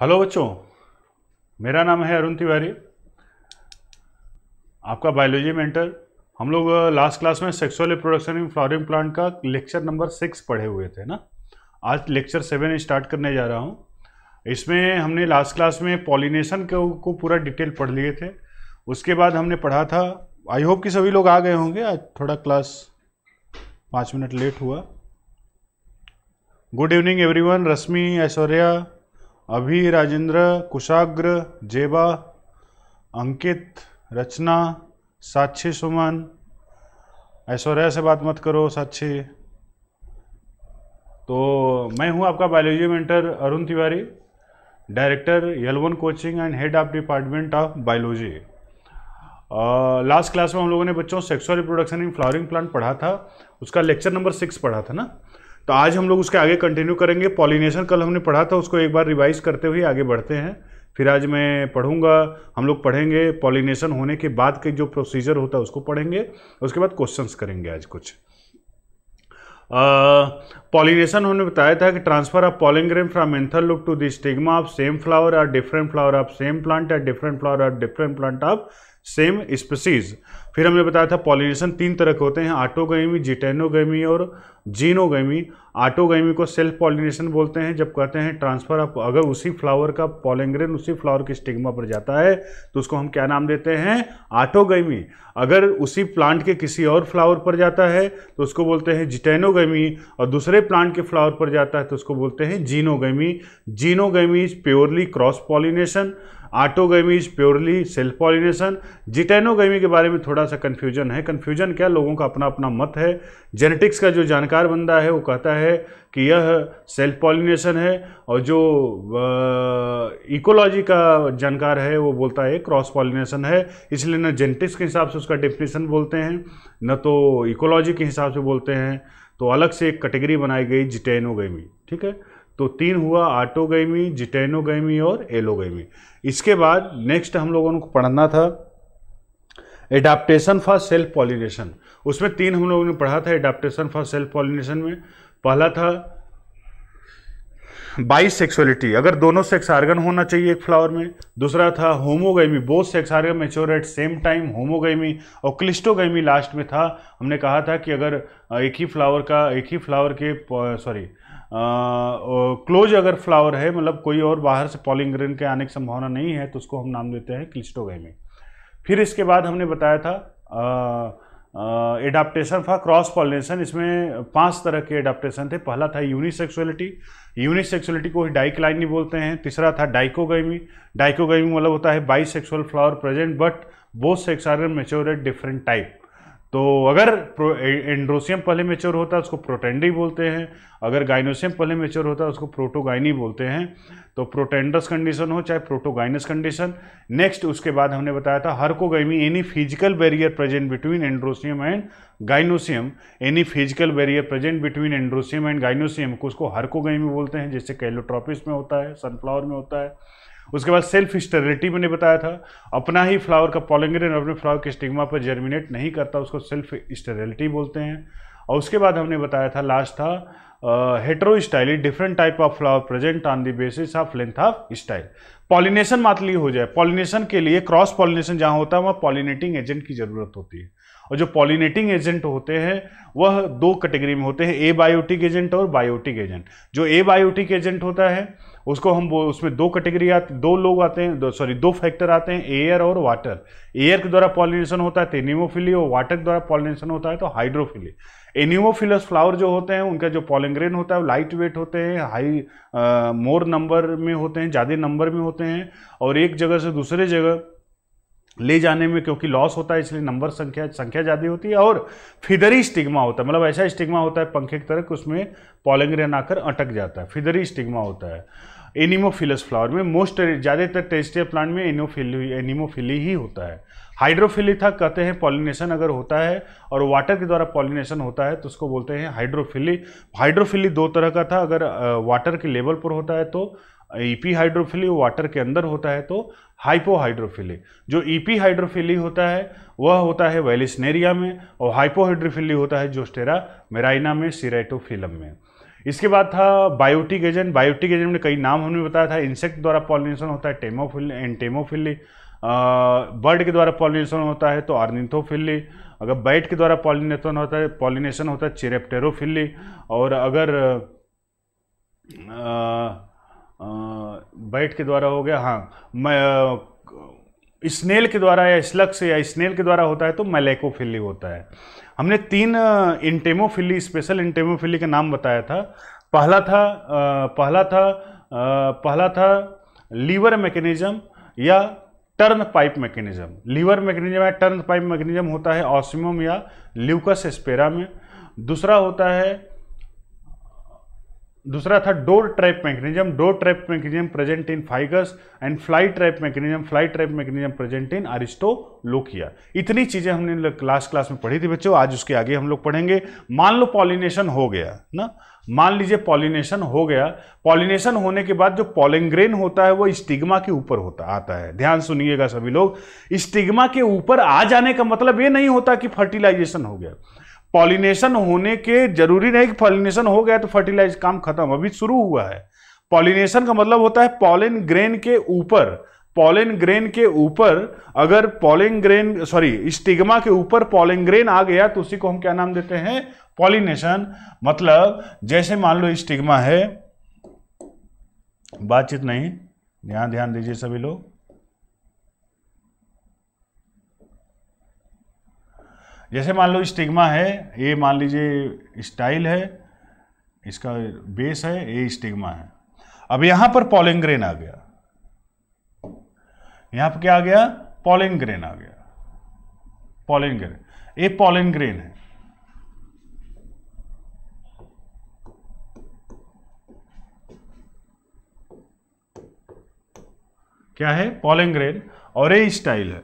Hello बच्चों मेरा नाम है अरुण तिवारी आपका बायोलॉजी मेंटर हम लोग लास्ट क्लास में sexual reproduction in flowering plant का लेक्चर नंबर सिक्स पढ़े हुए थे ना आज लेक्चर सेवन स्टार्ट करने जा रहा हूँ इसमें हमने लास्ट क्लास में पॉलिनेशन को, को पूरा डिटेल पढ़ लिए थे उसके बाद हमने पढ़ा था आई होप कि सभी लोग आ गए होंगे आज थोड़ा क्लास पाँच मिनट लेट हुआ good evening everyone Rashmi Aishwarya अभी राजेंद्र कुशाग्र जेबा अंकित रचना साक्षी सुमन ऐश्वर्या से बात मत करो साक्षी तो मैं हूं आपका biology mentor Arun Tiwari director यलवन coaching and head of department of biology last class में हम लोगों ने बच्चों sexual reproduction in flowering plant पढ़ा था उसका लेक्चर नंबर सिक्स पढ़ा था ना तो आज हम लोग उसके आगे कंटिन्यू करेंगे पॉलिनेशन कल हमने पढ़ा था उसको एक बार रिवाइज करते हुए आगे बढ़ते हैं फिर आज मैं पढ़ूंगा हम लोग पढ़ेंगे पॉलिनेशन होने के बाद के जो प्रोसीजर होता है उसको पढ़ेंगे उसके बाद क्वेश्चंस करेंगे आज कुछ पॉलिनेशन हमने बताया था कि transfer of pollen grain from anther lobe to the stigma of same flower or different flower of same plant or different flower or different plant of same species फिर हमने बताया था पॉलिनेशन तीन तरह के होते हैं आटोगैमी जिटेनोगैमी और जीनोगैमी आटोगैमी को सेल्फ पॉलिनेशन बोलते हैं जब कहते हैं ट्रांसफर ऑफ अगर उसी फ्लावर का पॉलेंग्रेन उसी फ्लावर के स्टिग्मा पर जाता है तो उसको हम क्या नाम देते हैं आटोगैमी अगर उसी प्लांट के किसी और फ्लावर पर जाता है तो उसको बोलते हैं जिटेनोगैमी और दूसरे प्लांट के फ्लावर पर जाता है तो उसको बोलते हैं xenogamy xenogamy is purely cross pollination autogamy is purely self pollination geitonogamy के बारे में थोड़ा सा कन्फ्यूजन है कन्फ्यूजन क्या लोगों का अपना अपना मत है जेनेटिक्स का जो जानकार बंदा है वो कहता है कि यह सेल्फ पॉलिनेशन है और जो इकोलॉजी का जानकार है वो बोलता है क्रॉस पॉलिनेशन है इसलिए न जेनेटिक्स के हिसाब से उसका डेफिनेशन बोलते हैं न तो इकोलॉजी के हिसाब से बोलते हैं तो अलग से एक कैटेगरी बनाई गई जिटेनोगेमी ठीक है तो तीन हुआ आटोगैमी जिटेनोगैमी और एलोगैमी इसके बाद नेक्स्ट हम लोगों को पढ़ना था एडाप्टेशन फॉर सेल्फ पॉलिनेशन उसमें तीन हम लोगों ने पढ़ा था एडाप्टेशन फॉर सेल्फ पॉलिनेशन में पहला था बाईस सेक्सुअलिटी अगर दोनों सेक्स आर्गन होना चाहिए एक फ्लावर में दूसरा था homogamy both sex organ mature at same time homogamy और क्लिस्टोगैमी लास्ट में था हमने कहा था कि अगर एक ही फ्लावर का एक ही फ्लावर के सॉरी क्लोज अगर फ्लावर है मतलब कोई और बाहर से पॉलिंग्रेन के आने की संभावना नहीं है तो उसको हम नाम देते हैं क्लिस्टोगेमी फिर इसके बाद हमने बताया था एडाप्टेशन फॉर क्रॉस पॉलिनेशन इसमें पांच तरह के एडाप्टेशन थे पहला था यूनिसेक्सुअलिटी यूनिसेक्सुअलिटी को ही नहीं बोलते हैं तीसरा था डाइकोगेमी डाइकोगेमी मतलब होता है bi flower present but both sex are mature different type तो अगर एंड्रोसियम पहले मेच्योर होता है उसको प्रोटेंडी बोलते हैं अगर गाइनोसियम पहले मेच्योर होता है उसको प्रोटोगाइनी बोलते हैं तो प्रोटेंडस कंडीशन हो चाहे प्रोटोगाइनस कंडीशन नेक्स्ट उसके बाद हमने बताया था herkogamy any physical barrier present between androecium and gynoecium any physical barrier present between androecium and gynoecium को उसको हरकोगाइमी बोलते हैं जैसे कैलोट्रॉपिस में होता है सनफ्लावर में होता है उसके बाद सेल्फ स्टेरिलिटी मैंने बताया था अपना ही फ्लावर का पॉलिंग्रेन अपने फ्लावर के स्टिग्मा पर जर्मिनेट नहीं करता उसको सेल्फ स्टेरिलिटी बोलते हैं और उसके बाद हमने बताया था लास्ट था heterostyly different type of flower present on the basis of length of style pollination मातली हो जाए पॉलिनेशन के लिए क्रॉस पॉलिनेशन जहाँ होता है वहाँ पॉलिनेटिंग एजेंट की ज़रूरत होती है और जो पॉलिनेटिंग एजेंट होते हैं वह दो कैटेगरी में होते हैं ए बायोटिक एजेंट और बायोटिक एजेंट जो ए बायोटिक एजेंट होता है उसको हम वो उसमें दो कैटेगरी आते दो लोग आते हैं सॉरी दो फैक्टर आते हैं एयर और वाटर एयर के द्वारा पॉलिनेशन होता है तेनिमोफिली और वाटर के द्वारा पॉलिनेशन होता है तो हाइड्रोफिली एनिमोफिलस फ्लावर जो होते हैं उनका जो पॉलिंग्रेन होता है वो लाइट वेट होते हैं हाई मोर नंबर में होते हैं ज़्यादा नंबर में होते हैं और एक जगह से दूसरे जगह ले जाने में क्योंकि लॉस होता है इसलिए नंबर संख्या संख्या ज़्यादा होती है और फिदरी स्टिग्मा होता है मतलब ऐसा स्टिग्मा होता है पंखे की तरह उसमें पॉलिंग्रेन आकर अटक जाता है फिदरी स्टिग्मा होता है एनिमोफिलस फ्लावर में मोस्ट ज़्यादातर टेस्टियर प्लांट में एनोफिली एनिमोफिली ही होता है हाइड्रोफिलिथा कहते हैं पॉलिनेशन अगर होता है और वाटर के द्वारा पॉलिनेशन होता है तो उसको बोलते हैं हाइड्रोफिली हाइड्रोफिली दो तरह का था अगर वाटर के लेवल पर होता है तो ईपी हाइड्रोफिली वाटर के अंदर होता है तो हाइपोहाइड्रोफिली जो ईपी e हाइड्रोफिली होता है वह होता है वेलिसनेरिया में और हाइपोहाइड्रोफिली होता है जोस्टेरा मेराइना में सीराइटोफिलम में इसके बाद था बायोटिक एजेंट बायोटिक एजेंट में कई नाम हमने बताया था इंसेक्ट द्वारा पॉलिनेशन होता है टेमोफिल एंड बर्ड के द्वारा पॉलिनेशन होता है तो आर्निथोफिली अगर बैट के द्वारा पॉलिनेशन होता है पॉलिनेशन होता है चिरेप्टेरोफिली और अगर बैट के द्वारा हो गया हाँ स्नेल के द्वारा या स्लक्स या स्नेल के द्वारा होता है तो मलेकोफिली होता है हमने तीन इंटेमोफिली स्पेशल इंटेमोफिली का नाम बताया था पहला था पहला था पहला था लीवर मैकेनिज्म या turn pipe mechanism lever mechanism या टर्न पाइप मैकेनिज्म होता है ऑसिमम या ल्यूकस स्पेरा में दूसरा होता है दूसरा था door trap mechanism door trap mechanism present in ficus and fly trap mechanism fly trap mechanism present in aristolochia इतनी चीज़ें हमने क्लास क्लास में पढ़ी थी बच्चों आज उसके आगे हम लोग पढ़ेंगे मान लो पॉलिनेशन हो गया ना मान लीजिए पॉलिनेशन हो गया पॉलिनेशन होने के बाद जो पॉलिंग्रेन होता है वो स्टिग्मा के ऊपर होता आता है ध्यान सुनिएगा सभी लोग स्टिग्मा के ऊपर आ जाने का मतलब ये नहीं होता कि फर्टिलाइजेशन हो गया पॉलिनेशन होने के जरूरी नहीं कि पॉलिनेशन हो गया तो फर्टिलाइज काम खत्म अभी शुरू हुआ है पॉलिनेशन का मतलब होता है पॉलिन ग्रेन के ऊपर पॉलिन ग्रेन के ऊपर अगर पॉलिन ग्रेन सॉरी स्टिग्मा के ऊपर पॉलिन ग्रेन आ गया तो उसी को हम क्या नाम देते हैं पॉलिनेशन मतलब जैसे मान लो स्टिग्मा है बातचीत नहीं ध्यान ध्यान दीजिए सभी लोग जैसे मान लो स्टिग्मा है ये मान लीजिए स्टाइल है इसका बेस है ये स्टिग्मा है अब यहां पर पॉलिंग्रेन आ गया यहां पर क्या आ गया पॉलिंग्रेन आ गया पॉलिंग्रेन ये पॉलिंग्रेन है क्या है पॉलिंग्रेन और ये स्टाइल है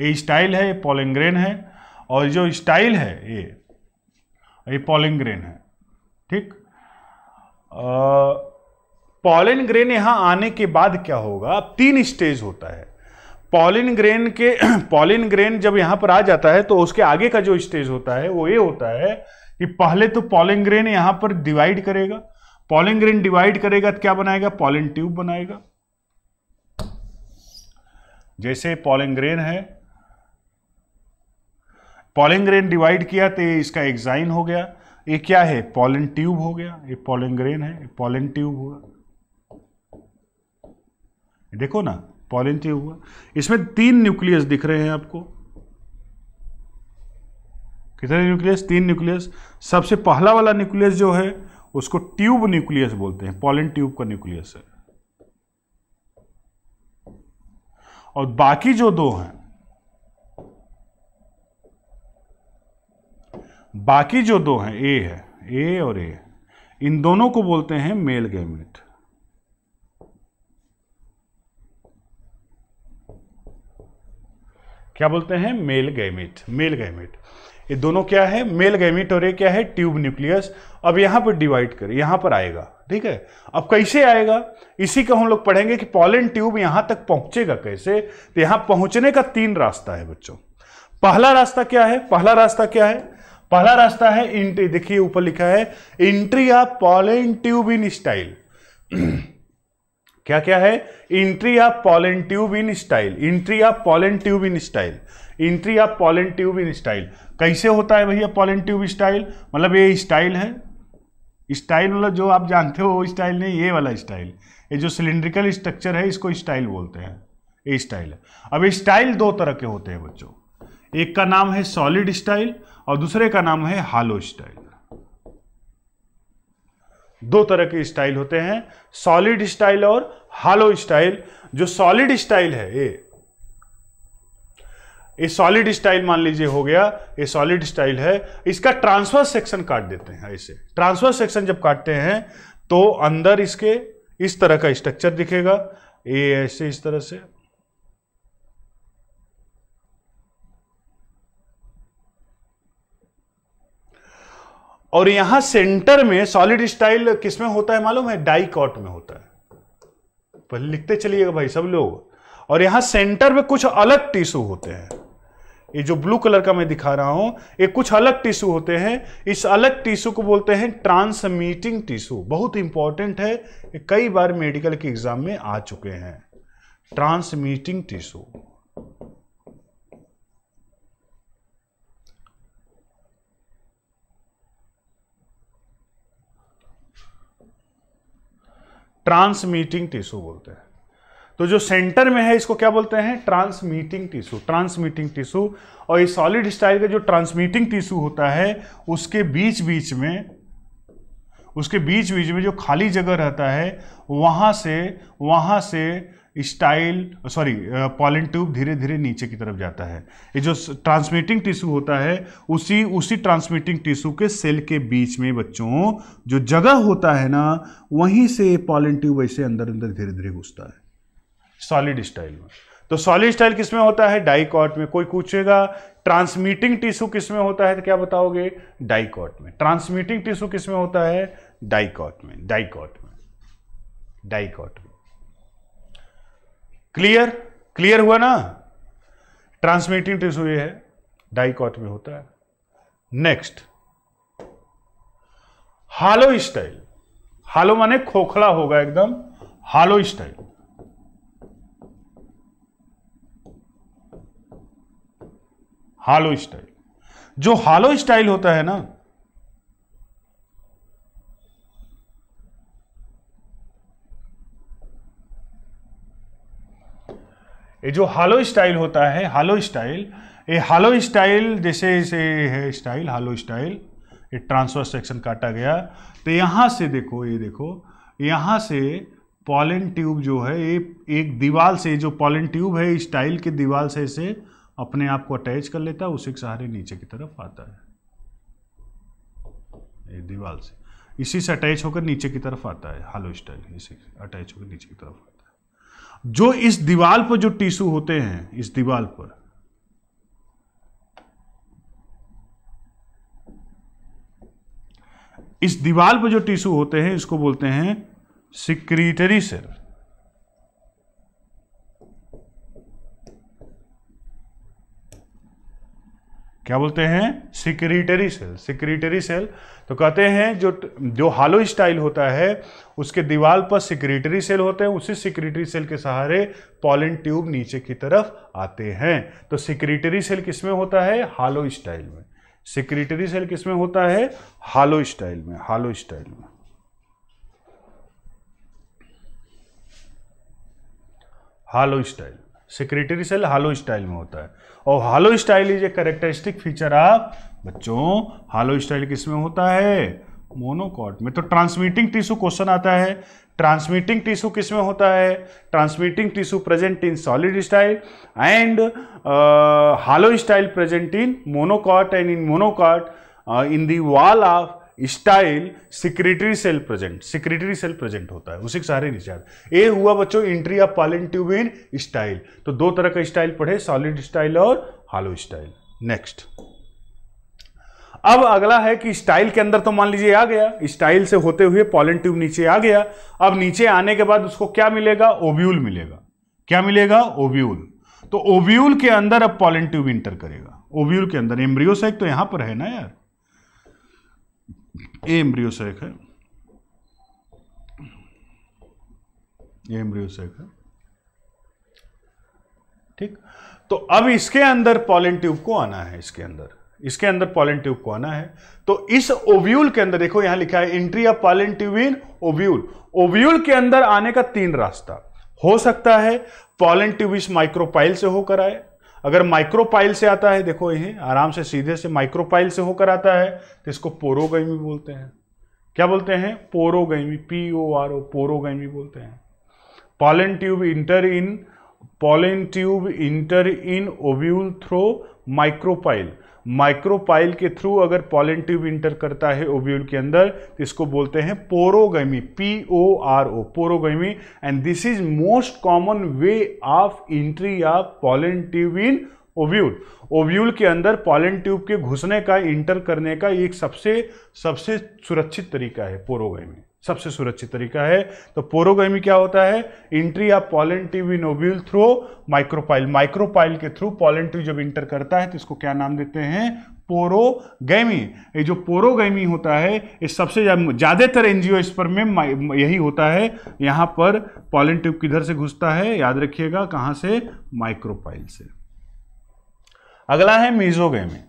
ये स्टाइल है ये पॉलिंग्रेन है और जो स्टाइल है ये ये पॉलिंग्रेन है ठीक पॉलिन ग्रेन यहाँ आने के बाद क्या होगा अब तीन स्टेज होता है पॉलिन ग्रेन के पॉलिन ग्रेन जब यहाँ पर आ जाता है तो उसके आगे का जो स्टेज होता है वो ये होता है कि पहले तो पॉलिन ग्रेन यहाँ पर डिवाइड करेगा पॉलिन ग्रेन डिवाइड करेगा तो क्या बनाएगा पॉलिन ट्यूब बनाएगा जैसे पॉलिन ग्रेन है पॉलिंग ग्रेन डिवाइड किया तो इसका एग्जाइन हो गया ये क्या है पॉलिन ट्यूब हो गया ये पॉलिंग ग्रेन है पॉलिन ट्यूब हुआ देखो ना पॉलिन ट्यूब हुआ इसमें तीन न्यूक्लियस दिख रहे हैं आपको कितने न्यूक्लियस तीन न्यूक्लियस सबसे पहला वाला न्यूक्लियस जो है उसको ट्यूब न्यूक्लियस बोलते हैं पॉलिन ट्यूब का न्यूक्लियस है और बाकी जो दो हैं बाकी जो दो हैं ए है ए और ए इन दोनों को बोलते हैं मेल गैमेट क्या बोलते हैं मेल गैमेट मेल गैमेट ये दोनों क्या है मेल गैमेट और ये क्या है ट्यूब न्यूक्लियस अब यहां पर डिवाइड करें यहां पर आएगा ठीक है अब कैसे आएगा इसी का हम लोग पढ़ेंगे कि पॉलन ट्यूब यहां तक पहुंचेगा कैसे तो यहां पहुंचने का तीन रास्ता है बच्चों पहला रास्ता क्या है पहला रास्ता क्या है पहला रास्ता है इंट्री देखिए ऊपर लिखा है entry of pollen tube in style क्या क्या है entry of pollen tube in style entry of pollen tube in style entry of pollen tube in style कैसे होता है भैया पॉलेन ट्यूब स्टाइल मतलब ये स्टाइल है स्टाइल मतलब जो आप जानते हो वो स्टाइल नहीं ये वाला स्टाइल ये जो सिलिंड्रिकल स्ट्रक्चर है इसको स्टाइल बोलते हैं ये स्टाइल है अब स्टाइल दो तरह के होते हैं बच्चों एक का नाम है सॉलिड स्टाइल और दूसरे का नाम है हालो स्टाइल दो तरह के स्टाइल होते हैं सॉलिड स्टाइल और हालो स्टाइल जो सॉलिड स्टाइल है ये ये सॉलिड स्टाइल मान लीजिए हो गया ये सॉलिड स्टाइल है इसका ट्रांसफर सेक्शन काट देते हैं ऐसे ट्रांसफर सेक्शन जब काटते हैं तो अंदर इसके इस तरह का स्ट्रक्चर दिखेगा ये ऐसे इस तरह से और यहां सेंटर में सॉलिड स्टाइल किसमें होता है मालूम है डाइकॉट में होता है पहले लिखते चलिएगा भाई सब लोग और यहां सेंटर में कुछ अलग टिश्यू होते हैं ये जो ब्लू कलर का मैं दिखा रहा हूं ये कुछ अलग टिश्यू होते हैं इस अलग टिश्यू को बोलते हैं ट्रांसमीटिंग टिश्यू बहुत इंपॉर्टेंट है ये कई बार मेडिकल के एग्जाम में आ चुके हैं ट्रांसमीटिंग टिश्यू ट्रांसमीटिंग टिश्यू बोलते हैं तो जो सेंटर में है इसको क्या बोलते हैं ट्रांसमीटिंग टिश्यू ट्रांसमीटिंग टिश्यू और ये सॉलिड स्टाइल का जो ट्रांसमीटिंग टिश्यू होता है उसके बीच बीच में उसके बीच बीच में जो खाली जगह रहता है वहां से वहां से स्टाइल सॉरी पॉलिन ट्यूब धीरे धीरे नीचे की तरफ जाता है ये जो ट्रांसमिटिंग टिश्यू होता है उसी उसी ट्रांसमिटिंग टिश्यू के सेल के बीच में बच्चों जो जगह होता है ना वहीं से पॉलिन ट्यूब ऐसे अंदर अंदर धीरे धीरे घुसता है सॉलिड स्टाइल में तो सॉलिड स्टाइल किस में होता है डाइकॉट में कोई पूछेगा ट्रांसमिटिंग टिश्यू किस में होता है तो क्या बताओगे डाइकॉट में ट्रांसमिटिंग टिश्यू किस में होता है डाइकॉट में डाइकॉट में डाइकॉट में क्लियर क्लियर हुआ ना ट्रांसमिटिंग टिश्यू ये है डाइकॉट में होता है नेक्स्ट हालो स्टाइल हालो माने खोखला होगा एकदम हालो स्टाइल हालो स्टाइल जो हालो स्टाइल होता है ना ये जो हालो स्टाइल होता है हालो स्टाइल ये हालो स्टाइल जैसे इसे है स्टाइल हालो स्टाइल ये ट्रांसफर सेक्शन काटा गया तो यहाँ से देखो ये देखो यहाँ से पॉलिन ट्यूब जो है ये एक दीवार से जो पॉलिन ट्यूब है स्टाइल के दीवार से इसे अपने आप को अटैच कर लेता है उसी के सहारे नीचे की तरफ आता है ये दीवार से इसी से अटैच होकर नीचे की तरफ आता है हालो स्टाइल इसी अटैच होकर नीचे की तरफ जो इस दीवाल पर जो टिश्यू होते हैं इस दीवाल पर इस दीवाल पर जो टिश्यू होते हैं इसको बोलते हैं सिक्रीटरी सेल क्या बोलते हैं सिक्रीटरी सेल सिक्रीटरी सेल तो कहते हैं जो जो हालो स्टाइल होता है उसके दीवार पर सिक्रीटरी सेल होते हैं उसी सिक्रीटरी सेल के सहारे पॉलिन ट्यूब नीचे की तरफ आते हैं तो सिक्रीटरी सेल किस में होता है हालो स्टाइल में सिक्रीटरी सेल किस में होता है हालो स्टाइल में हालो स्टाइल में hollow style secretory cell hollow style में होता है और hollow style is a characteristic feature आप बच्चों हालो स्टाइल किसमें होता है मोनोकॉट में तो ट्रांसमिटिंग टिश्यू क्वेश्चन आता है ट्रांसमिटिंग टिश्यू किसमें होता है transmitting tissue present in solid style and hollow style present in monocot and in monocot in the wall of style secretory cell present secretory cell present होता है उसी के सारे रिचार्ज ए हुआ बच्चों entry of pollen tube in style तो दो तरह का स्टाइल पढ़े सॉलिड स्टाइल और हालो स्टाइल नेक्स्ट अब अगला है कि स्टाइल के अंदर तो मान लीजिए आ गया स्टाइल से होते हुए पॉलन ट्यूब नीचे आ गया अब नीचे आने के बाद उसको क्या मिलेगा ओब्यूल मिलेगा क्या मिलेगा ओब्यूल तो ओब्यूल के अंदर अब पॉलन ट्यूब इंटर करेगा ओव्यूल के अंदर एम्ब्रियो तो यहां पर है ना यार ए सेक है एम्ब्रियो सेक है ठीक तो अब इसके अंदर पॉलिन ट्यूब को आना है इसके अंदर इसके अंदर पॉलिन ट्यूब को आना है तो इस ओव्यूल के अंदर देखो यहां लिखा है entry of pollen tube in ovule ovule के अंदर आने का तीन रास्ता हो सकता है पॉलिन ट्यूब इस माइक्रोपाइल से होकर आए अगर माइक्रोपाइल से आता है देखो यही आराम से सीधे से माइक्रोपाइल से होकर आता है तो इसको पोरोगैमी बोलते हैं क्या बोलते हैं पोरोगैमी पी ओ आर ओ पोरोगैमी बोलते हैं pollen tube enter in pollen tube enter in ovule through micropyle micropyle के थ्रू अगर पॉलन ट्यूब इंटर करता है ओब्यूल के अंदर तो इसको बोलते हैं porogamy P O R O porogamy and this is most common way of entry of pollen tube in ovule ovule के अंदर पॉलन ट्यूब के घुसने का इंटर करने का एक सबसे सबसे सुरक्षित तरीका है पोरोगमी सबसे सुरक्षित तरीका है तो पोरोगैमी क्या होता है entry of pollen tube in ovule through micropyle micropyle के थ्रू पॉलन ट्यूब जब इंटर करता है तो इसको क्या नाम देते हैं पोरोगैमी ये जो पोरोगैमी होता है ये सबसे ज़्यादातर पर में यही होता है यहाँ पर पॉलन ट्यूब किधर से घुसता है याद रखिएगा कहाँ से माइक्रोपाइल से अगला है mesogamy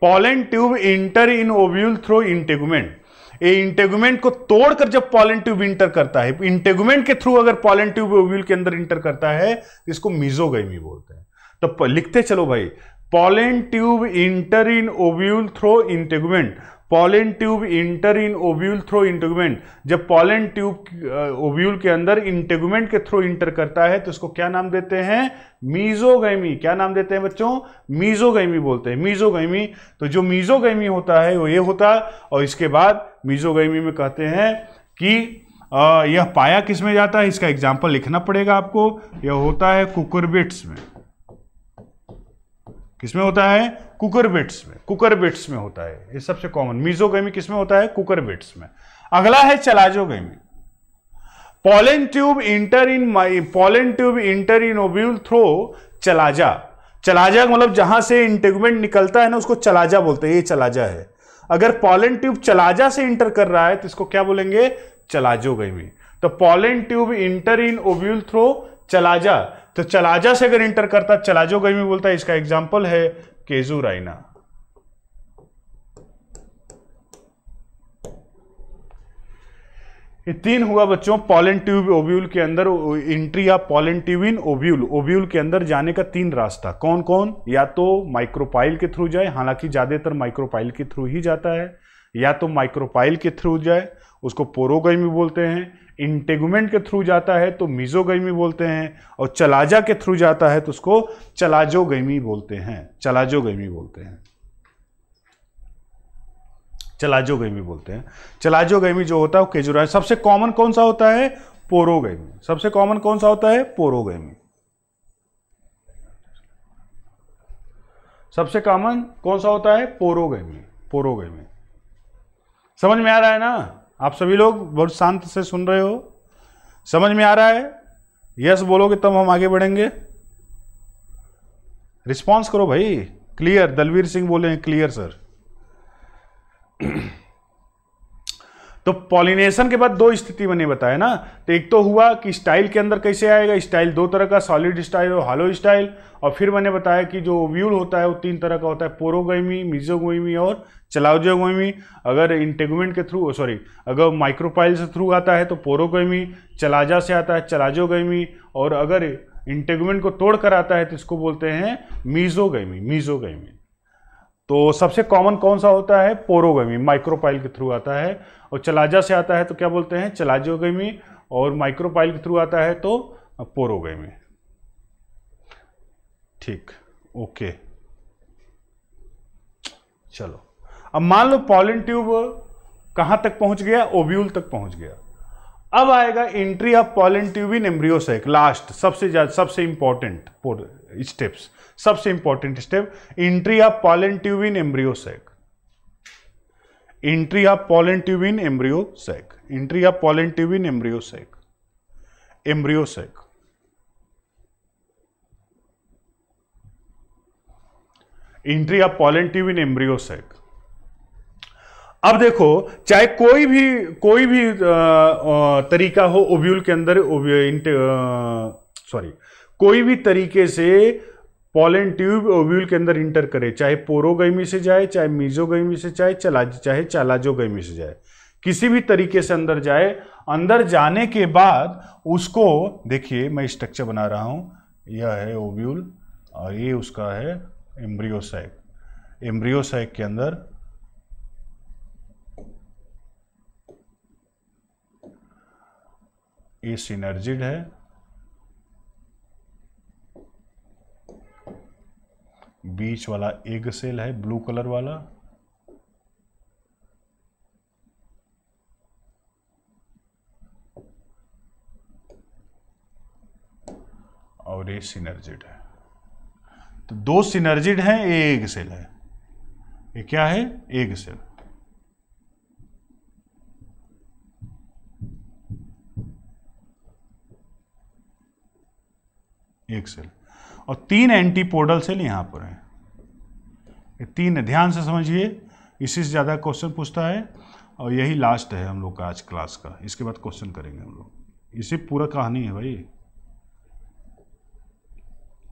pollen tube enter in ovule through integument ये इंटेगुमेंट को तोड़कर जब पॉलन ट्यूब इंटर करता है इंटेगुमेंट के थ्रू अगर पॉलन ट्यूब ओव्यूल के अंदर इंटर करता है इसको मिजोगी बोलते हैं तो लिखते चलो भाई pollen tube enter in ovule through integument pollen tube enter in ovule through integument जब पॉलन ट्यूब ओव्यूल के अंदर इंटेगमेंट के थ्रो इंटर करता है तो इसको क्या नाम देते हैं मीजोगैमी क्या नाम देते हैं बच्चों मीजोगैमी बोलते हैं मीजोगैमी तो जो मीजोगैमी होता है वो ये होता और इसके बाद मीजोगैमी में कहते हैं कि यह पाया किस में जाता है इसका एग्जाम्पल लिखना पड़ेगा आपको यह होता है कुकुरबिट्स में किसमें होता है कुकर बिट्स में कुकर बिट्स में होता है ये सबसे कॉमन मीजोगेमी किसमें होता है कुकर बिट्स में अगला है chalazogamy pollen tube enter in pollen tube enter in ovule through chalaza chalaza मतलब जहां से इंटेगमेंट निकलता है ना उसको चलाजा बोलते हैं ये चलाजा है अगर पॉलन ट्यूब चलाजा से इंटर कर रहा है तो इसको क्या बोलेंगे चलाजोगेमी तो pollen tube enter in ovule through chalaza तो चलाजा से अगर इंटर करता चलाजो गई में बोलता है इसका एग्जाम्पल है केजुराइना ये तीन हुआ बच्चों पॉलन ट्यूब ओब्यूल के अंदर एंट्री या पॉलन ट्यूबिन ओव्यूल ओब्यूल के अंदर जाने का तीन रास्ता कौन कौन या तो माइक्रोपाइल के थ्रू जाए हालांकि ज़्यादातर माइक्रोपाइल के थ्रू ही जाता है या तो माइक्रोपाइल के थ्रू जाए उसको पोरोगई में बोलते हैं इंटेगुमेंट के थ्रू जाता है तो मिजोगैमी बोलते हैं और चलाजा के थ्रू जाता है तो उसको चलाजोगैमी बोलते हैं चलाजोगैमी बोलते हैं चलाजोगैमी बोलते हैं चलाजोगैमी जो होता है वो केजुरा सबसे कॉमन कौन सा होता है पोरोगैमी सबसे कॉमन कौन सा होता है पोरोगैमी सबसे कॉमन कौन सा होता है पोरोगैमी पोरोगैमी समझ में आ रहा है ना आप सभी लोग बहुत शांत से सुन रहे हो समझ में आ रहा है यस बोलोगे तब हम आगे बढ़ेंगे रिस्पॉन्स करो भाई क्लियर दलवीर सिंह बोले हैं क्लियर सर तो पॉलिनेशन के बाद दो स्थिति मैंने बताया ना तो एक तो हुआ कि स्टाइल के अंदर कैसे आएगा स्टाइल दो तरह का सॉलिड स्टाइल और हालो स्टाइल और फिर मैंने बताया कि जो व्यूल होता है वो तीन तरह का होता है पोरोगोमी मिजोगोमी और चलाउजोगोमी अगर इंटेगमेंट के थ्रू सॉरी अगर माइक्रोपाइल से थ्रू आता है तो पोरोगोमी चलाजा से आता है चलाजोगोइमी और अगर इंटेगमेंट को तोड़ कर आता है तो इसको बोलते हैं मीजोगोइमी मीजोगोइमी तो सबसे कॉमन कौन सा होता है पोरोगेमी माइक्रोपाइल के थ्रू आता है और चलाजा से आता है तो क्या बोलते हैं चलाजोगेमी और माइक्रोपाइल के थ्रू आता है तो पोरोगेमी ठीक ओके चलो अब मान लो पॉलिन ट्यूब कहां तक पहुंच गया ओब्यूल तक पहुंच गया अब आएगा entry of pollen tube in embryo sac last सबसे ज्यादा सबसे इंपॉर्टेंट स्टेप्स सबसे important step entry of pollen tube in embryo sac entry of pollen tube in embryo sac entry of pollen tube in embryo sac embryo sac entry of pollen tube in embryo sac अब देखो चाहे कोई भी कोई भी आ, आ, तरीका हो ovule के अंदर सॉरी कोई भी तरीके से पॉलन ट्यूब ओव्यूल के अंदर इंटर करे चाहे पोरोगैमी से जाए चाहे मीजोगैमी से चाहे चला चाहे चालाजोगैमी से जाए किसी भी तरीके से अंदर जाए अंदर जाने के बाद उसको देखिए मैं स्ट्रक्चर बना रहा हूँ यह है ओव्यूल और ये उसका है एम्ब्रियोसाइक एम्ब्रियोसाइक के अंदर ये सिनर्जिड है बीच वाला एग सेल है ब्लू कलर वाला और ये सिनर्जिड है तो दो सिनर्जिड हैं ये एग सेल है ये क्या है एग सेल एक सेल और तीन एंटीपोडल सेल यहाँ पर हैं ये तीन ध्यान से समझिए इसी से ज़्यादा क्वेश्चन पूछता है और यही लास्ट है हम लोग का आज क्लास का इसके बाद क्वेश्चन करेंगे हम लोग इसे पूरा कहानी है भाई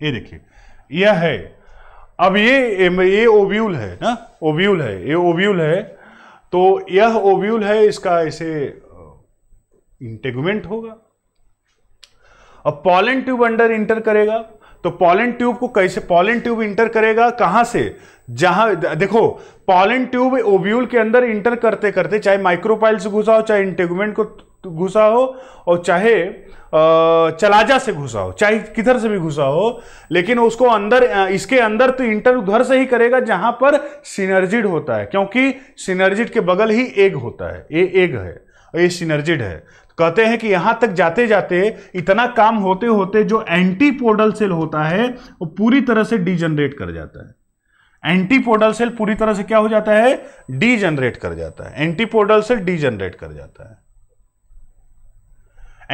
ये देखिए यह है अब ये ये ओव्यूल है ना ओव्यूल है ये ओव्यूल है तो यह ओव्यूल है इसका ऐसे इंटेगमेंट होगा अब पॉलन ट्यूब अंडर इंटर करेगा तो पॉलन ट्यूब को कैसे पॉलन ट्यूब इंटर करेगा कहां से जहां देखो पॉलन ट्यूब ओब्यूल के अंदर इंटर करते करते चाहे माइक्रोपाइल से घुसा हो चाहे इंटेगमेंट को घुसा हो और चाहे चलाजा से घुसा हो चाहे किधर से भी घुसा हो लेकिन उसको अंदर इसके अंदर तो इंटर उधर से ही करेगा जहां पर सिनर्जिड होता है क्योंकि सिनर्जिड के बगल ही एग होता है ये एग है ये सिनर्जिड है कहते हैं कि यहां तक जाते जाते इतना काम होते होते जो एंटीपोडल सेल होता है वो पूरी तरह से डीजनरेट कर जाता है एंटीपोडल सेल पूरी तरह से क्या हो जाता है डीजनरेट कर जाता है एंटीपोडल सेल डीजनरेट कर जाता है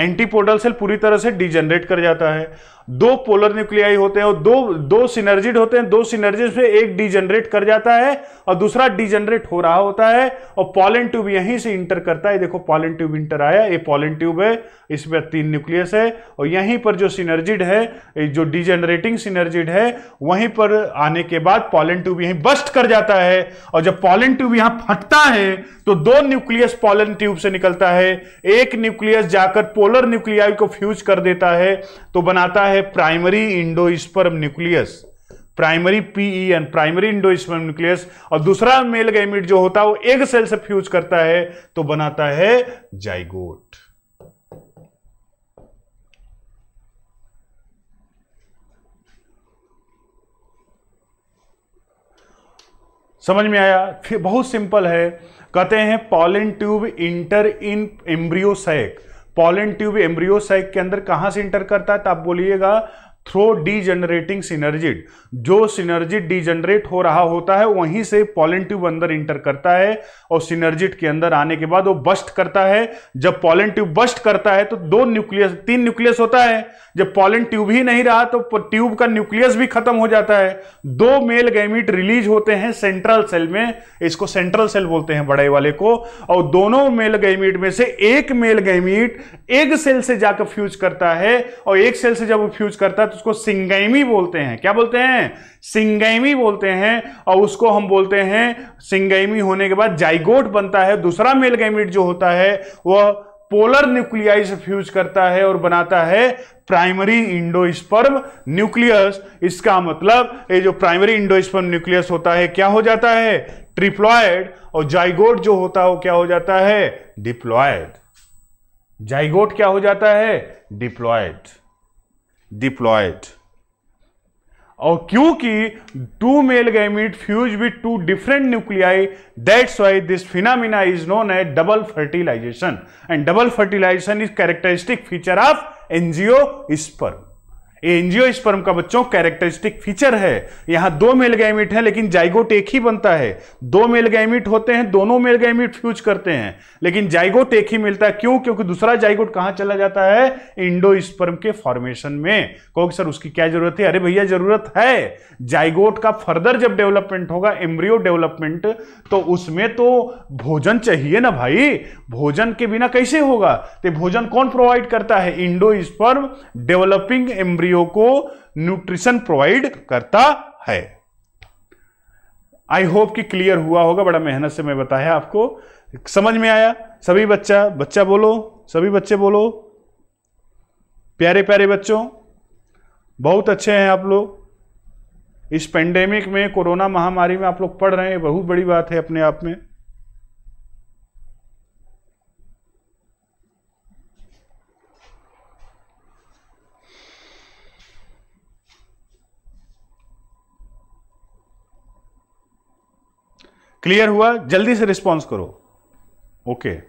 एंटीपोडल सेल पूरी तरह से डीजनरेट कर जाता है दो पोलर न्यूक्लियाई होते हैं और दो दो सिनर्जिड होते हैं दो सिनर्जिड से एक डिजनरेट कर जाता है और दूसरा डिजनरेट हो रहा होता है और पॉलन ट्यूब यहीं से इंटर करता है देखो पॉलन ट्यूब इंटर आया ये पॉलन ट्यूब है इसमें तीन न्यूक्लियस है और यहीं पर जो सिनर्जिड है जो डिजनरेटिंग सिनर्जिड है वहीं पर आने के बाद पॉलन ट्यूब यहीं बस्ट कर जाता है और जब पॉलन ट्यूब यहां फटता है तो दो न्यूक्लियस पॉलन ट्यूब से निकलता है एक न्यूक्लियस जाकर पोलर न्यूक्लियाई को फ्यूज कर देता है तो बनाता है है primary endosperm nucleus primary P E N primary endosperm nucleus और दूसरा मेल गैमिट जो होता है वो एग सेल से फ्यूज करता है तो बनाता है जाइगोट समझ में आया फिर बहुत सिंपल है कहते हैं pollen tube enter in embryo sac pollen tube embryo sac के अंदर कहां से इंटर करता है तो आप बोलिएगा थ्रो जनरेटिंग सिनर्जिड जो सिनर्जिड डीजनरेट हो रहा होता है वहीं से पॉलन ट्यूब अंदर इंटर करता है और सिनर्जिड के अंदर आने के बाद वो बस्ट करता है जब पॉलन ट्यूब बस्ट करता है तो दो न्यूक्लियस तीन न्यूक्लियस होता है जब पॉलन ट्यूब ही नहीं रहा तो ट्यूब का न्यूक्लियस भी खत्म हो जाता है दो मेल गैमिट रिलीज होते हैं सेंट्रल सेल में इसको सेंट्रल सेल बोलते हैं बड़े वाले को और दोनों मेल गैमिट में से एक मेल गैमिट एक सेल से जाकर फ्यूज करता है और एक सेल से जब वो फ्यूज करता है तो उसको सिंगैमी बोलते हैं क्या बोलते हैं सिंगैमी बोलते हैं और उसको हम बोलते हैं सिंगैमी होने के बाद जाइगोट बनता है दूसरा मेल गैमिट जो होता है वह पोलर न्यूक्लियाई से फ्यूज करता है और बनाता है प्राइमरी इंडोस्पर्म न्यूक्लियस इसका मतलब ये जो प्राइमरी इंडोस्पर्म न्यूक्लियस होता है क्या हो जाता है ट्रिप्लॉयड और जाइगोट जो होता है वो क्या हो जाता है डिप्लॉयड जाइगोट क्या हो जाता है डिप्लॉयड डिप्लॉयड और क्योंकि two male gamete fuse with two different nuclei that's why this phenomena is known as double fertilisation and double fertilisation is characteristic feature of angiosperm sperm का बच्चों characteristic feature है यहां दो male gamete है लेकिन zygote एक ही बनता है दो मेल गैमिट होते हैं दोनों मेल गैमिट फ्यूज करते हैं लेकिन जाइगोट एक ही मिलता है क्यों क्योंकि दूसरा जाइगोट कहां चला जाता है इंडो स्पर्म के फॉर्मेशन में कहोगे सर उसकी क्या जरूरत है अरे भैया जरूरत है जाइगोट का फर्दर जब डेवलपमेंट होगा एम्ब्रियो डेवलपमेंट तो उसमें तो भोजन चाहिए ना भाई भोजन के बिना कैसे होगा तो भोजन कौन प्रोवाइड करता है इंडो स्पर्म डेवलपिंग एम्ब्रियो बीमारियों को न्यूट्रिशन प्रोवाइड करता है आई होप कि क्लियर हुआ होगा बड़ा मेहनत से मैं बताया आपको समझ में आया सभी बच्चा बच्चा बोलो सभी बच्चे बोलो प्यारे प्यारे बच्चों बहुत अच्छे हैं आप लोग इस पेंडेमिक में कोरोना महामारी में आप लोग पढ़ रहे हैं बहुत बड़ी बात है अपने आप में क्लियर हुआ जल्दी से रिस्पॉन्स करो ओके okay.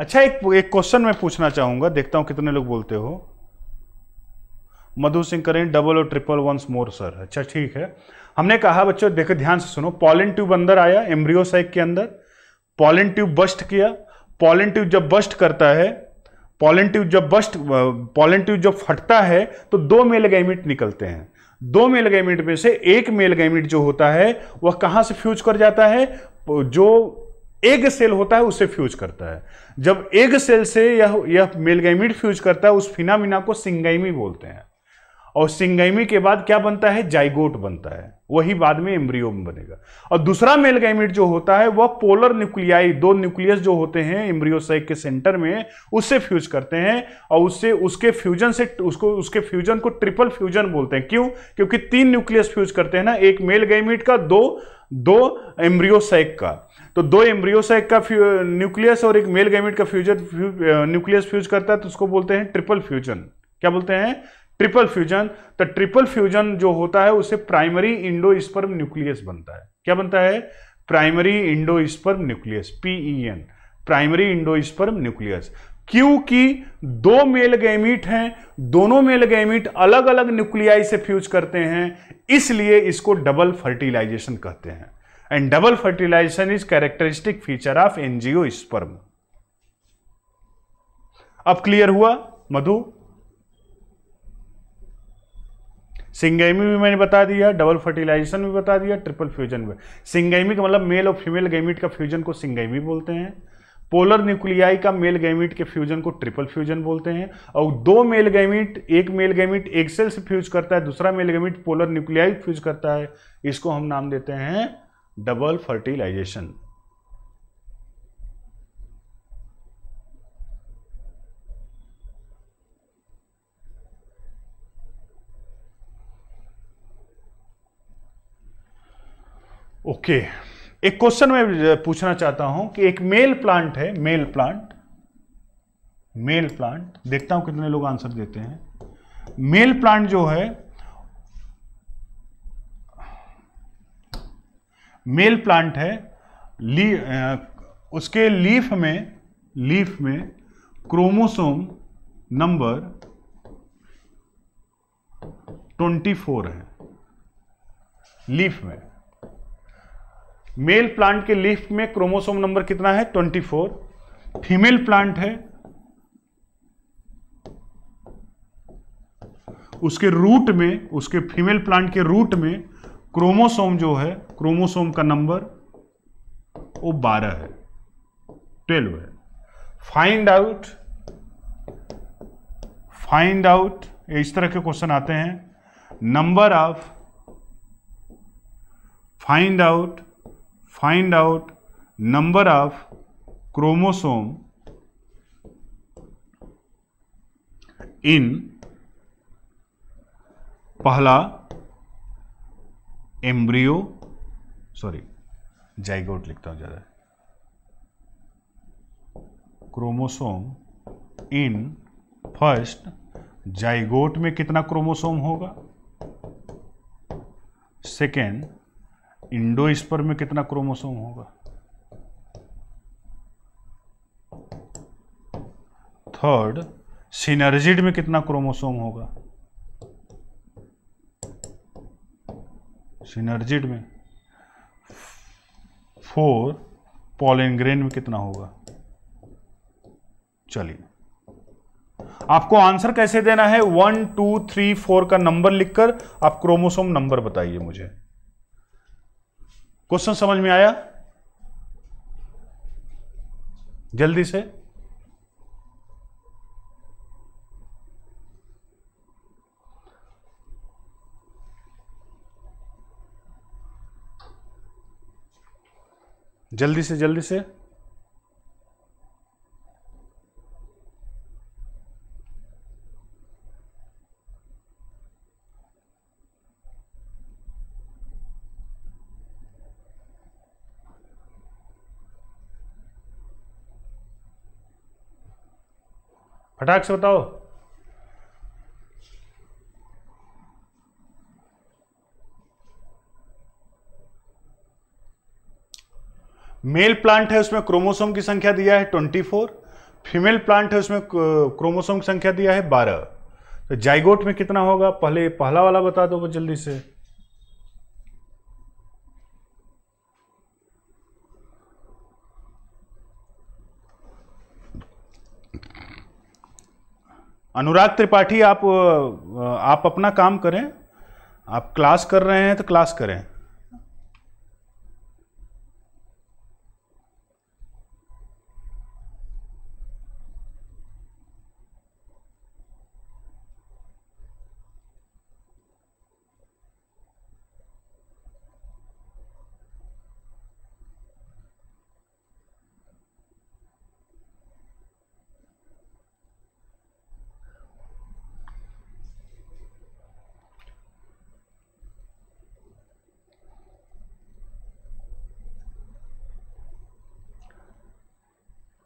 अच्छा एक एक क्वेश्चन मैं पूछना चाहूंगा देखता हूं कितने लोग बोलते हो मधु सिंह करें डबल और ट्रिपल वंस मोर सर अच्छा ठीक है हमने कहा बच्चों देखो ध्यान से सुनो पॉलिन ट्यूब अंदर आया एम्ब्रियोसाइक के अंदर पॉलिन ट्यूब बस्ट किया पॉलन ट्यूब जब बस्ट करता है पॉलन ट्यूब जब बस्ट पॉलिन ट्यूब जब फटता है तो दो मेल गैमिट निकलते हैं दो मेल गैमिट में से एक मेल गैमिट जो होता है वह कहां से फ्यूज कर जाता है जो एग सेल होता है उसे फ्यूज करता है जब एग सेल से यह यह गैमिट फ्यूज करता है उस फिनामिना को सिंगैमी बोलते हैं और सिंगैमी के बाद क्या बनता है जाइगोट बनता है वही बाद में एम्ब्रियो में बनेगा और दूसरा मेल गैमिट जो होता है वह पोलर न्यूक्लियाई दो न्यूक्लियस जो होते हैं एम्ब्रियोसाइक के सेंटर में उससे फ्यूज करते हैं और उससे उसके फ्यूजन से उसको उसके फ्यूजन को ट्रिपल फ्यूजन बोलते हैं क्यों क्योंकि तीन न्यूक्लियस फ्यूज करते हैं ना एक मेल गैमिट का दो दो एम्ब्रियोसाइक का तो दो एम्ब्रियोसाइक का न्यूक्लियस और एक मेल गैमिट का फ्यूजन न्यूक्लियस फ्यूज करता है तो उसको बोलते हैं ट्रिपल फ्यूजन क्या बोलते हैं ट्रिपल फ्यूजन तो ट्रिपल फ्यूजन जो होता है उसे प्राइमरी इंडो स्पर्म न्यूक्लियस बनता है क्या बनता है primary endosperm nucleus P E N e primary endosperm nucleus क्योंकि दो मेल गैमिट हैं दोनों मेल गैमिट अलग अलग न्यूक्लियाई से फ्यूज करते हैं इसलिए इसको डबल फर्टिलाइजेशन कहते हैं and double fertilisation is characteristic feature of angiosperm अब क्लियर हुआ मधु सिंगेमी भी मैंने बता दिया डबल फर्टिलाइजेशन भी बता दिया ट्रिपल फ्यूजन भी सिंगेमी का मतलब मेल और फीमेल गैमिट का फ्यूजन को सिंगेमी बोलते हैं पोलर न्यूक्लियाई का मेल गैमिट के फ्यूजन को ट्रिपल फ्यूजन बोलते हैं और दो मेल गैमिट एक मेल गैमिट एक सेल से फ्यूज करता है दूसरा male gamete polar nuclei fuse करता है इसको हम नाम देते हैं डबल फर्टिलाइजेशन ओके okay. एक क्वेश्चन मैं पूछना चाहता हूं कि एक मेल प्लांट है मेल प्लांट मेल प्लांट देखता हूं कितने लोग आंसर देते हैं मेल प्लांट जो है मेल प्लांट है ली, उसके लीफ में लीफ में क्रोमोसोम नंबर 24 है लीफ में मेल प्लांट के लीफ में क्रोमोसोम नंबर कितना है 24 फीमेल प्लांट है उसके रूट में उसके फीमेल प्लांट के रूट में क्रोमोसोम जो है क्रोमोसोम का नंबर वो 12 है 12 है फाइंड आउट फाइंड आउट इस तरह के क्वेश्चन आते हैं number of find out find out number of chromosome in पहला एम्ब्रियो सॉरी जाइगोट लिखता हूं ज़्यादा क्रोमोसोम इन फर्स्ट जाइगोट में कितना क्रोमोसोम होगा सेकेंड इंडो स्पर में कितना क्रोमोसोम होगा थर्ड सिनर्जिड में कितना क्रोमोसोम होगा सिनर्जिड में फोर पॉलिनग्रेन में कितना होगा चलिए आपको आंसर कैसे देना है वन टू थ्री फोर का नंबर लिखकर आप क्रोमोसोम नंबर बताइए मुझे क्वेश्चन समझ में आया जल्दी से जल्दी से जल्दी से फटाक से बताओ मेल प्लांट है उसमें क्रोमोसोम की संख्या दिया है 24 फीमेल प्लांट है उसमें क्रोमोसोम की संख्या दिया है 12 तो जाइगोट में कितना होगा पहले पहला वाला बता दो जल्दी से अनुराग त्रिपाठी आप आप अपना काम करें आप क्लास कर रहे हैं तो क्लास करें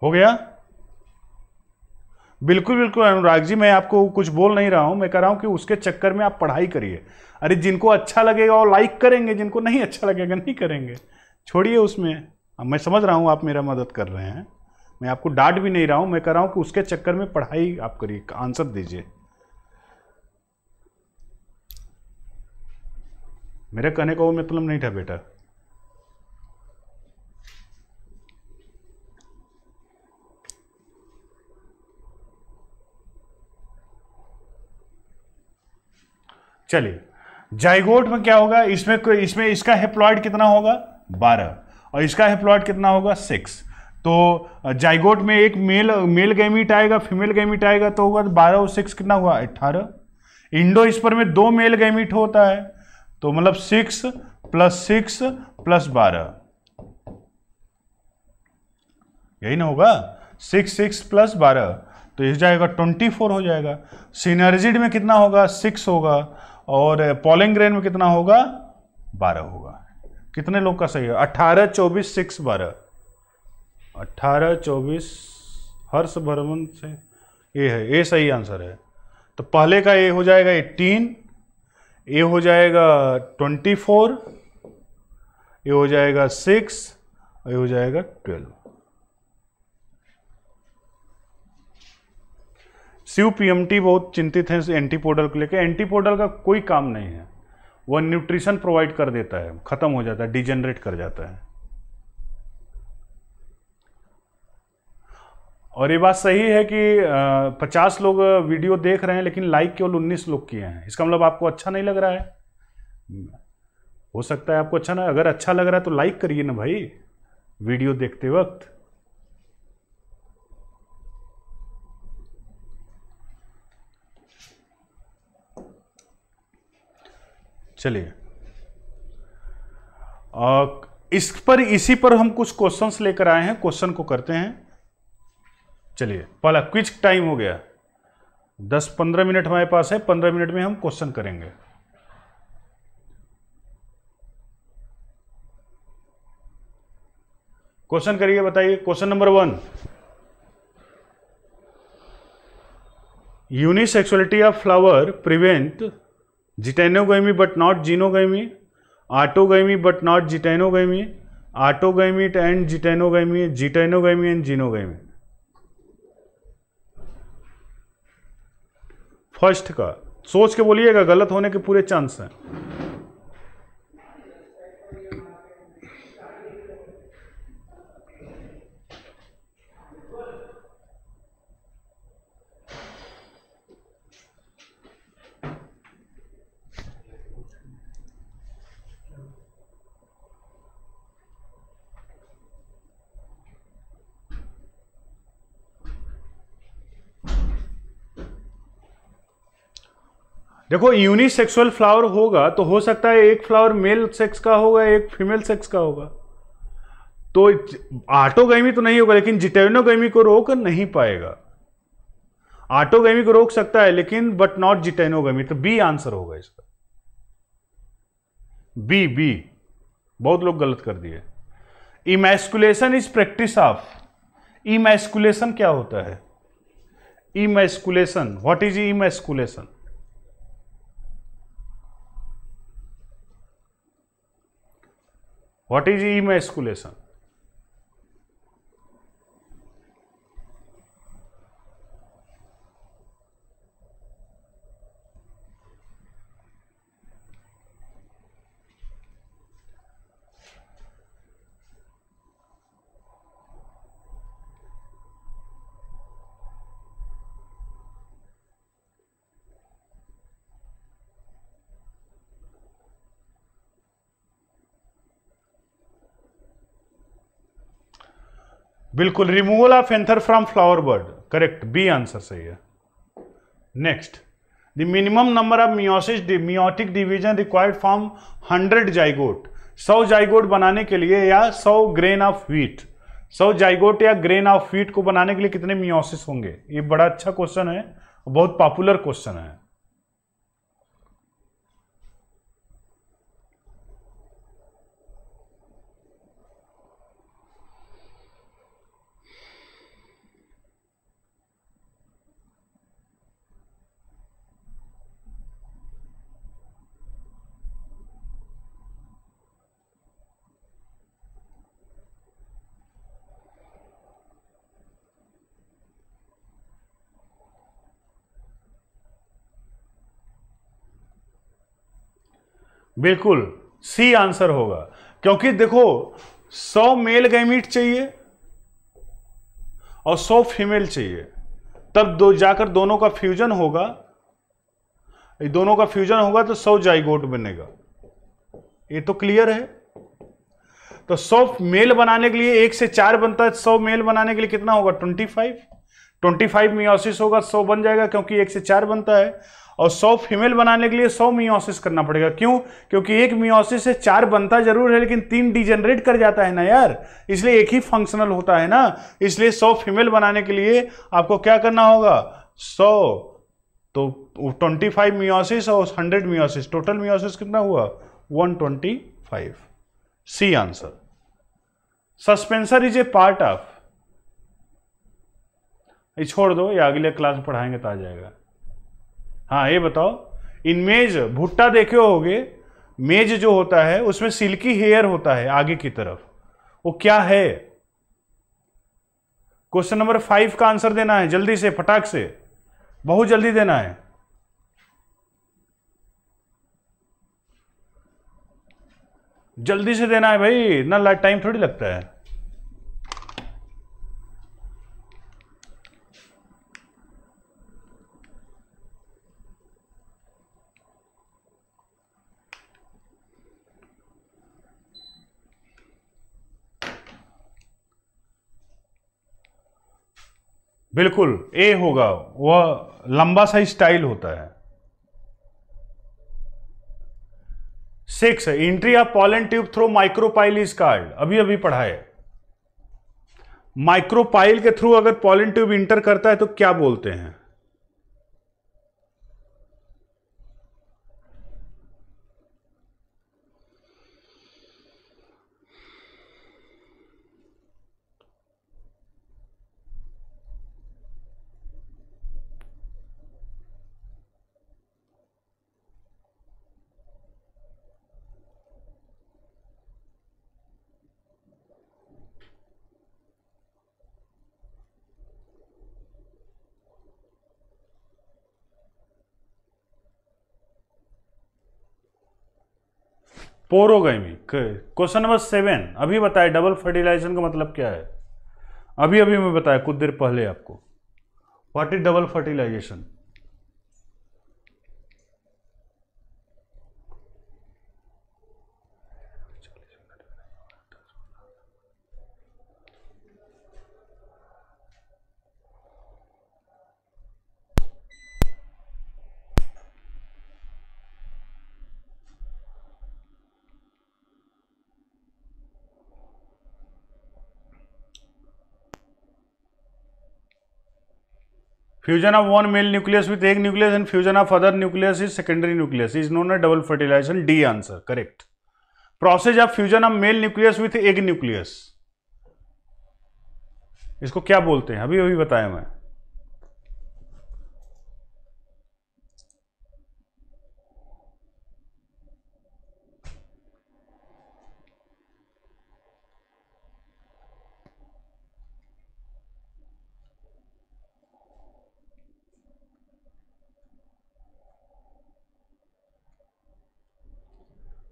हो गया बिल्कुल बिल्कुल अनुराग जी मैं आपको कुछ बोल नहीं रहा हूं मैं कह रहा हूं कि उसके चक्कर में आप पढ़ाई करिए अरे जिनको अच्छा लगेगा वो लाइक करेंगे जिनको नहीं अच्छा लगेगा नहीं करेंगे छोड़िए उसमें मैं समझ रहा हूं आप मेरा मदद कर रहे हैं मैं आपको डांट भी नहीं रहा हूं मैं कह रहा हूं कि उसके चक्कर में पढ़ाई आप करिए आंसर दीजिए मेरे कहने का वो मतलब नहीं था बेटा चलिए जाइगोट में क्या होगा इसमें इसमें इसका हेप्लॉयड कितना होगा बारह और इसका हेप्लॉयड कितना होगा सिक्स तो जाइगोट में एक मेल मेल गैमिट आएगा फीमेल गैमिट आएगा तो होगा तो बारह और सिक्स कितना हुआ अट्ठारह इंडो स्पर में दो मेल गैमिट होता है तो मतलब सिक्स प्लस सिक्स प्लस बारह यही ना होगा सिक्स सिक्स प्लस बारह तो इस जाएगा ट्वेंटी फोर हो जाएगा सिनर्जिड में कितना होगा सिक्स होगा और पोलिंग ग्रेन में कितना होगा बारह होगा कितने लोग का सही है अट्ठारह चौबीस सिक्स बारह अट्ठारह चौबीस हर्ष भरवन से ये है ये सही आंसर है तो पहले का ए हो जाएगा एट्टीन ए हो जाएगा ट्वेंटी फोर ये हो जाएगा सिक्स ये हो जाएगा ट्वेल्व सीयू पीएमटी बहुत चिंतित हैं इस एंटीपोडल को लेकर एंटीपोडल का कोई काम नहीं है वह न्यूट्रिशन प्रोवाइड कर देता है ख़त्म हो जाता है डिजेनरेट कर जाता है और ये बात सही है कि पचास लोग वीडियो देख रहे हैं लेकिन लाइक केवल उन्नीस लोग किए हैं इसका मतलब आपको अच्छा नहीं लग रहा है हो सकता है आपको अच्छा ना अगर अच्छा लग रहा है तो लाइक करिए ना भाई वीडियो देखते वक्त चलिए इस पर इसी पर हम कुछ क्वेश्चंस लेकर आए हैं क्वेश्चन को करते हैं चलिए पहला क्विज टाइम हो गया दस पंद्रह मिनट हमारे पास है पंद्रह मिनट में हम क्वेश्चन करेंगे क्वेश्चन करिए बताइए question number one unisexuality of flower prevent geitonogamy but not xenogamy autogamy but not geitonogamy autogamy and geitonogamy geitonogamy and xenogamy first का सोच के बोलिएगा गलत होने के पूरे चांस हैं देखो यूनिसेक्सुअल फ्लावर होगा तो हो सकता है एक फ्लावर मेल सेक्स का होगा एक फीमेल सेक्स का होगा तो आटोगैमी तो नहीं होगा लेकिन जिटेनोगैमी को रोक नहीं पाएगा आटोगैमी को रोक सकता है लेकिन बट नॉट जिटेनोगैमी तो बी आंसर होगा इसका बी बी बहुत लोग गलत कर दिए emasculation is practice of emasculation क्या होता है emasculation what is emasculation What is emasculation? बिल्कुल removal of anther from flower bird correct B answer सही है next the minimum number of meiosis meiotic division required from hundred zygote सौ zygote बनाने के लिए या सौ ग्रेन ऑफ व्हीट सौ जाइगोट या ग्रेन ऑफ व्हीट को बनाने के लिए कितने मियोसिस होंगे ये बड़ा अच्छा क्वेश्चन है बहुत पॉपुलर क्वेश्चन है बिल्कुल सी आंसर होगा क्योंकि देखो सौ मेल गैमिट चाहिए और सौ फीमेल चाहिए तब दो जाकर दोनों का फ्यूजन होगा दोनों का फ्यूजन होगा तो सौ जाइगोट बनेगा ये तो क्लियर है तो सौ मेल बनाने के लिए एक से चार बनता है तो सौ मेल बनाने के लिए कितना होगा twenty five twenty five meiosis होगा सौ बन जाएगा क्योंकि एक से चार बनता है और 100 फीमेल बनाने के लिए 100 मियोसिस करना पड़ेगा क्यों क्योंकि एक मियोसिस से चार बनता जरूर है लेकिन तीन डिजेनरेट कर जाता है ना यार इसलिए एक ही फंक्शनल होता है ना इसलिए 100 फीमेल बनाने के लिए आपको क्या करना होगा 100 तो 25 मियोसिस और 100 मियोसिस टोटल मियोसिस कितना हुआ 125 C answer suspensor is a part of ये छोड़ दो या अगले क्लास में पढ़ाएंगे तो आ जाएगा हाँ ये बताओ इन मेज भुट्टा देखे होगे मेज जो होता है उसमें सिल्की हेयर होता है आगे की तरफ वो क्या है क्वेश्चन नंबर फाइव का आंसर देना है जल्दी से फटाक से बहुत जल्दी देना है जल्दी से देना है भाई इतना टाइम थोड़ी लगता है बिल्कुल ए होगा वह लंबा सा स्टाइल होता है six entry of pollen tube through micropyle is card अभी अभी पढ़ा है माइक्रोपाइल के थ्रू अगर पॉलन ट्यूब इंटर करता है तो क्या बोलते हैं पोरोगैमी क्वेश्चन नंबर सेवन अभी बताए डबल फर्टिलाइजेशन का मतलब क्या है अभी अभी मैं बताया कुछ देर पहले आपको what is double fertilisation fusion of one male nucleus with एक nucleus and fusion of other nucleus is secondary nucleus is known double fertilisation D answer correct process of fusion of male nucleus with egg nucleus इसको क्या बोलते हैं अभी अभी बताया मैं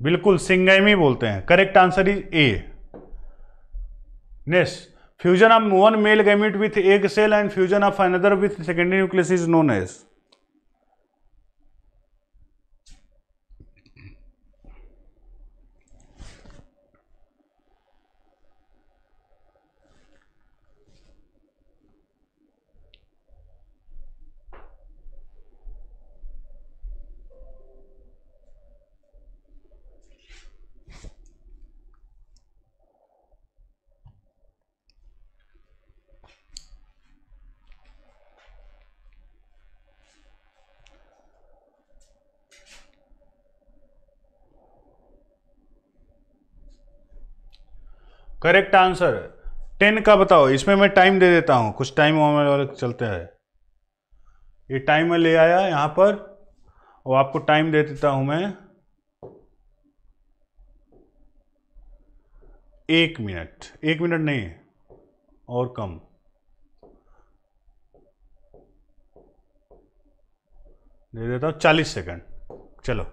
बिल्कुल सिंगेमी बोलते हैं correct answer is A next fusion of one male gamete with egg cell and fusion of another with secondary nucleus is known as correct answer ten का बताओ इसमें मैं टाइम दे देता हूँ कुछ टाइम वाले चलते हैं ये टाइम में ले आया यहाँ पर और आपको टाइम दे देता हूँ मैं एक मिनट एक मिनट नहीं और कम दे देता हूँ चालीस सेकंड चलो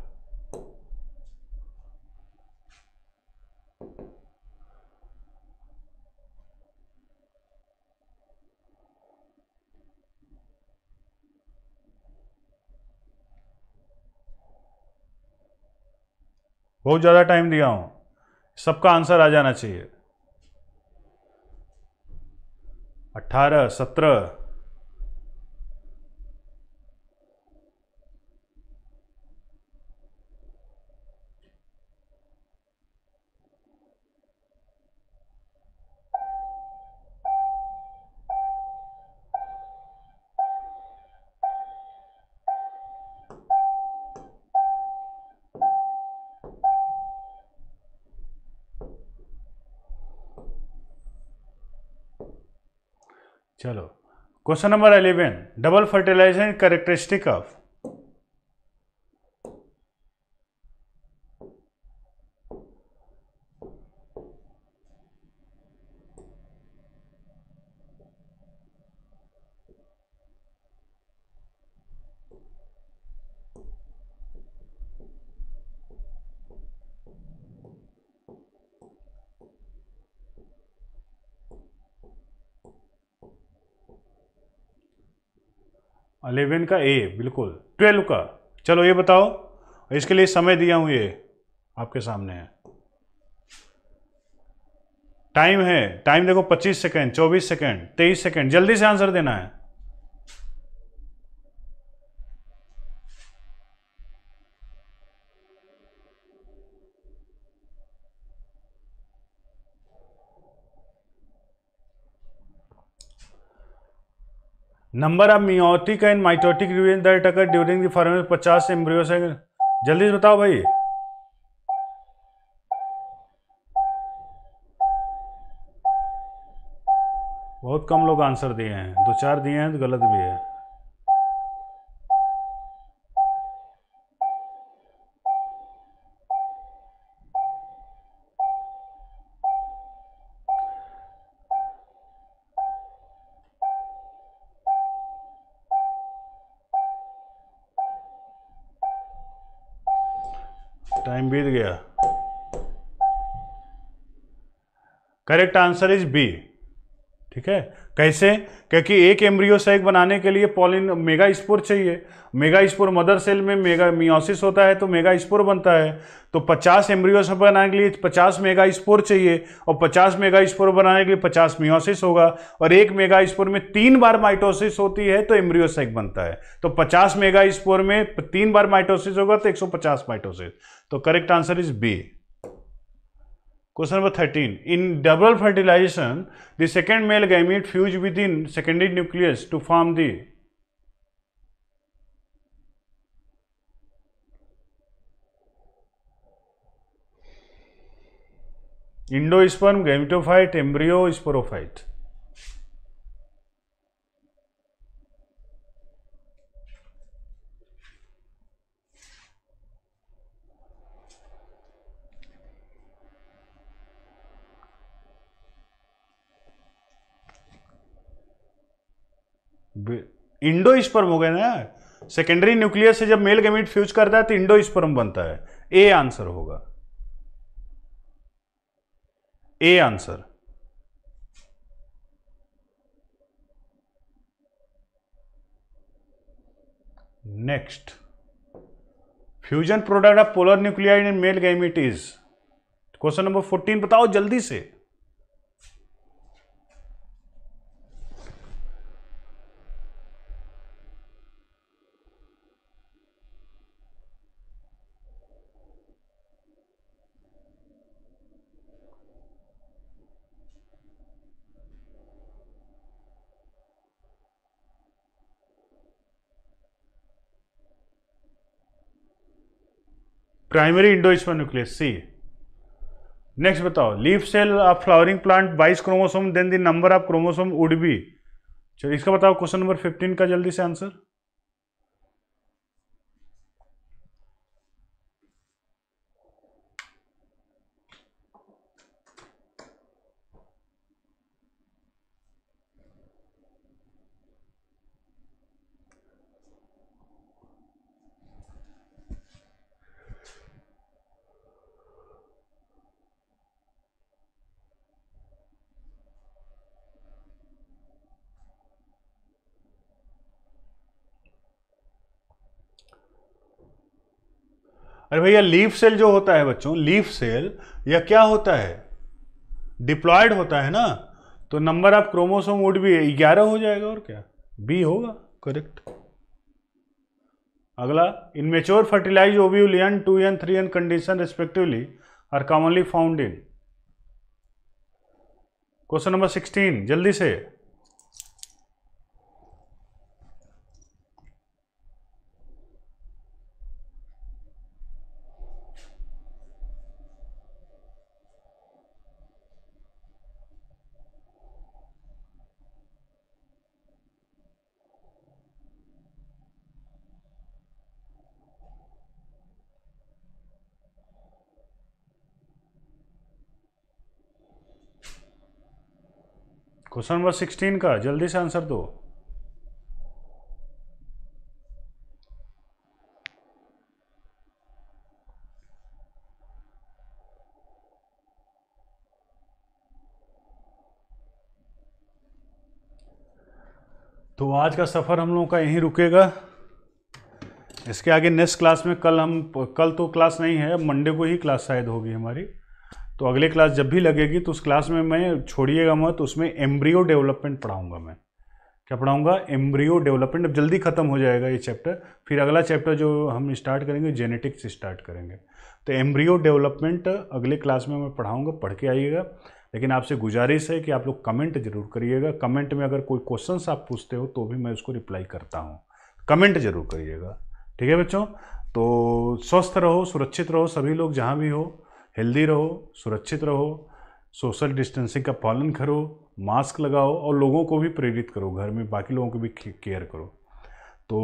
बहुत ज़्यादा टाइम दिया हूँ सबका आंसर आ जाना चाहिए अट्ठारह सत्रह question number 11 double fertilisation characteristic of eleven का ए बिल्कुल ट्वेल्व का चलो ये बताओ इसके लिए समय दिया हूँ ये आपके सामने है टाइम है टाइम देखो 25 सेकेंड 24 सेकेंड 23 सेकेंड जल्दी से आंसर देना है number of meiotic and mitotic revenge that occur during the formation पचास एम्ब्रियो से जल्दी से बताओ भाई बहुत कम लोग आंसर दिए हैं दो चार दिए हैं तो गलत भी है बीत गया करेक्ट आंसर इज बी ठीक है कैसे क्योंकि एक एम्ब्रियो सेक बनाने के लिए पॉलिन मेगा स्पोर चाहिए मेगा स्पोर मदर सेल में मेगा मियोसिस होता है तो मेगा स्पोर बनता है तो 50 एम्ब्रियो सब बनाने के लिए 50 मेगा स्पोर चाहिए और 50 मेगा स्पोर बनाने के लिए 50 मियोसिस होगा और एक मेगा स्पोर में तीन बार माइटोसिस होती है तो एम्ब्रियो सेक बनता है तो पचास मेगा स्पोर में तीन बार माइटोसिस तो तो होगा तो एक माइटोसिस तो correct answer is B Question number 13. In double fertilization, the second male gamete fuse within secondary nucleus to form the endosperm gametophyte embryo sporophyte. Endosperm हो गए ना सेकेंडरी न्यूक्लियर से जब मेल गेमिट फ्यूज करता है तो Indo sperm बनता है ए आंसर होगा A answer next fusion product of polar nuclear in male gamete is question number fourteen बताओ जल्दी से primary endosperm nucleus C next बताओ leaf cell of flowering plant बाइस chromosome then the number of chromosome would B चलो इसका बताओ question number fifteen का जल्दी से आंसर अरे भैया लीफ सेल जो होता है बच्चों लीफ सेल या क्या होता है डिप्लॉयड होता है ना तो नंबर ऑफ क्रोमोसोम वुड भी ग्यारह हो जाएगा और क्या बी होगा करेक्ट अगला immature fertilise N two N three N condition respectively are commonly found in question number sixteen जल्दी से क्वेश्चन नंबर सिक्सटीन का जल्दी से आंसर दो तो आज का सफ़र हम लोगों का यहीं रुकेगा इसके आगे नेक्स्ट क्लास में कल हम कल तो क्लास नहीं है मंडे को ही क्लास शायद होगी हमारी तो अगले क्लास जब भी लगेगी तो उस क्लास में मैं छोड़िएगा मत उसमें एम्ब्रियो डेवलपमेंट पढ़ाऊंगा मैं क्या पढ़ाऊँगा एम्ब्रियो डेवलपमेंट अब जल्दी ख़त्म हो जाएगा ये चैप्टर फिर अगला चैप्टर जो हम स्टार्ट करेंगे जेनेटिक्स स्टार्ट करेंगे तो एम्ब्रियो डेवलपमेंट अगले क्लास में मैं पढ़ाऊँगा पढ़ के आइएगा लेकिन आपसे गुजारिश है कि आप लोग कमेंट जरूर करिएगा कमेंट में अगर कोई क्वेश्चन आप पूछते हो तो भी मैं उसको रिप्लाई करता हूँ कमेंट जरूर करिएगा ठीक है बच्चों तो स्वस्थ रहो सुरक्षित रहो सभी लोग जहाँ भी हो हेल्दी रहो सुरक्षित रहो सोशल डिस्टेंसिंग का पालन करो मास्क लगाओ और लोगों को भी प्रेरित करो घर में बाकी लोगों को भी केयर करो तो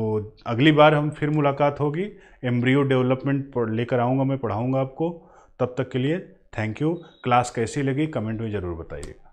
अगली बार हम फिर मुलाकात होगी एम्ब्रियो डेवलपमेंट लेकर आऊँगा मैं पढ़ाऊँगा आपको तब तक के लिए थैंक यू क्लास कैसी लगी कमेंट में ज़रूर बताइए